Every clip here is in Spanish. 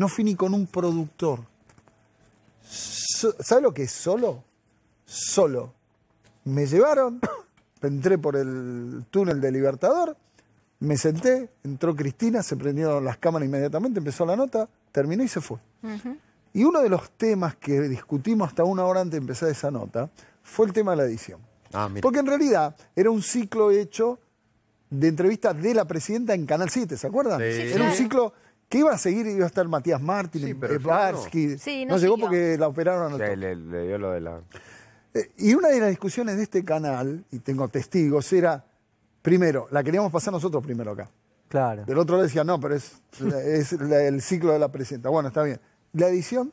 No fui con un productor. ¿Sabes lo que es solo? Solo. Me llevaron, entré por el túnel de Libertador, me senté, entró Cristina, se prendieron las cámaras inmediatamente, empezó la nota, terminó y se fue. Y uno de los temas que discutimos hasta una hora antes de empezar esa nota fue el tema de la edición. Ah, Porque en realidad era un ciclo hecho de entrevistas de la presidenta en Canal 7, ¿se acuerdan? Sí. Era un ciclo que iba a seguir, iba a estar Matías Martín, eh, Barsky. No. llegó porque la operaron. a le, dio lo de la... Eh, y una de las discusiones de este canal, y tengo testigos, era, primero, la queríamos pasar nosotros primero acá. Claro. Del otro lado decía, no, pero es, el ciclo de la presenta. Bueno, está bien. La edición,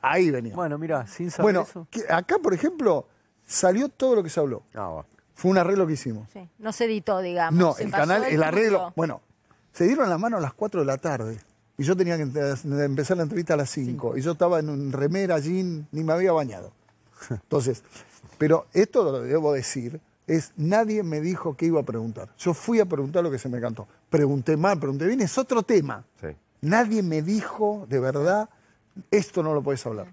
ahí venía. Bueno, mira, sin saber bueno, eso. Que acá, por ejemplo, salió todo lo que se habló. Ah, Fue un arreglo que hicimos. Sí. No se editó, digamos. No, el canal, el, arreglo. Bueno, se dieron las manos a las 4 de la tarde y yo tenía que eh, empezar la entrevista a las 5 y yo estaba en un remera, allí, ni me había bañado. Entonces, pero esto lo debo decir, es nadie me dijo qué iba a preguntar. Yo fui a preguntar lo que se me cantó. Pregunté mal, pregunté bien, es otro tema. Nadie me dijo de verdad, esto no lo puedes hablar.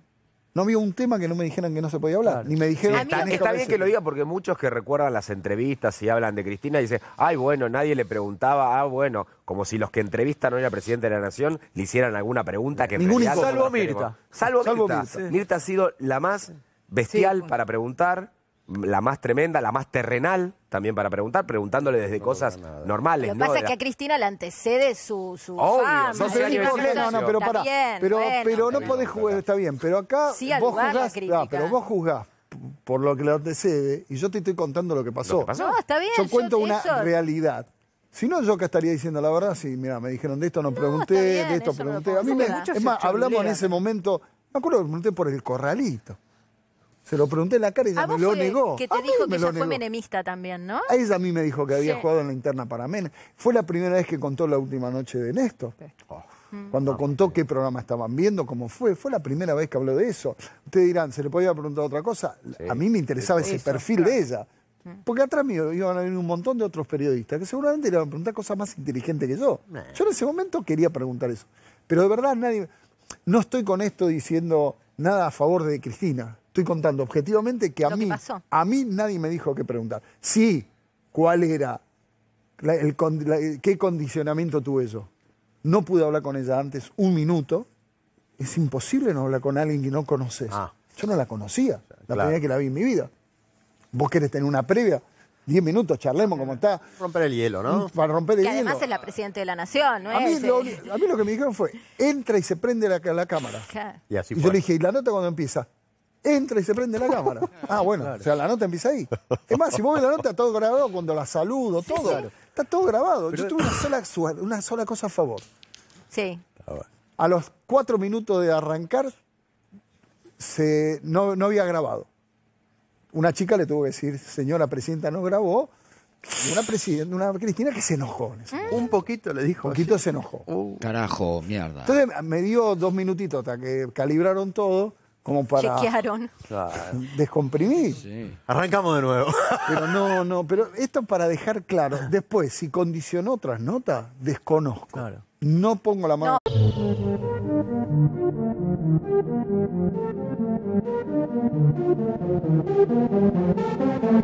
No había un tema que no me dijeran que no se podía hablar. Ni me dijeron. está, está bien que lo diga porque muchos que recuerdan las entrevistas y hablan de Cristina dicen, ay, bueno, nadie le preguntaba, ah, bueno, como si los que entrevistan a la presidenta de la Nación le hicieran alguna pregunta que Ningún Salvo, Mirta. Salvo, Mirta. Mirta. ha sido la más bestial para preguntar la más tremenda, la más terrenal, también para preguntar, preguntándole desde cosas normales. Lo que pasa es que a Cristina le antecede su, su fama. no, no, pero pará. pero, no podés jugar, está bien. Pero acá vos juzgás, pero vos juzgás por lo que le antecede y yo te estoy contando lo que pasó. está bien. Yo, cuento una realidad. Si no, yo acá estaría diciendo la verdad, sí, mira, me dijeron de esto no pregunté, de esto pregunté. A mí me, es más, hablamos en ese momento, me acuerdo que pregunté por el corralito. Se lo pregunté en la cara y ella ah, me lo negó. Que te dijo que ella fue menemista también, ¿no? ella a mí me dijo que había jugado en la interna para Menem. Fue la primera vez que contó la última noche de Néstor. Oh. Mm. Cuando ah. contó qué programa estaban viendo, cómo fue, fue la primera vez que habló de eso. Ustedes dirán, ¿se le podía preguntar otra cosa? A mí me interesaba ese perfil de ella. Mm. Porque atrás mío iban a venir un montón de otros periodistas que seguramente le iban a preguntar cosas más inteligentes que yo. Yo en ese momento quería preguntar eso. Pero de verdad nadie... No estoy con esto diciendo nada a favor de Cristina. Estoy contando objetivamente que a, mí, a mí nadie me dijo qué preguntar. Sí, ¿cuál era? el, ¿Qué condicionamiento tuve yo? No pude hablar con ella antes un minuto. Es imposible no hablar con alguien que no conoces. Ah. Yo no la conocía, la primera vez que la vi en mi vida. Vos querés tener una previa Diez minutos, charlemos como está. Romper el hielo, ¿no? Mm, para romper el hielo. hielo. además es la Presidenta de la Nación, ¿no a mí, Lo, a mí lo que me dijeron fue, entra y se prende la, cámara. Y así yo le dije, ¿y la nota cuando empieza? entra y se prende la cámara. Ah, bueno, o sea, la nota empieza ahí. Es más, si vos ves la nota, todo grabado cuando la saludo, todo. Está todo grabado. Yo tuve una sola, una sola cosa a favor. Sí. Ah, a los cuatro minutos de arrancar, se, no, no había grabado una chica le tuvo que decir, señora presidenta, no grabó. una presidenta, una Cristina que se enojó. Un poquito le dijo. Un poquito se enojó. Uh. Carajo, mierda. Entonces me dio dos minutitos hasta que calibraron todo como para Chequearon. descomprimir. Arrancamos de nuevo. Pero no, no, pero esto para dejar claro. Después, si condicionó otras notas, desconozco. No pongo la mano. Thank you.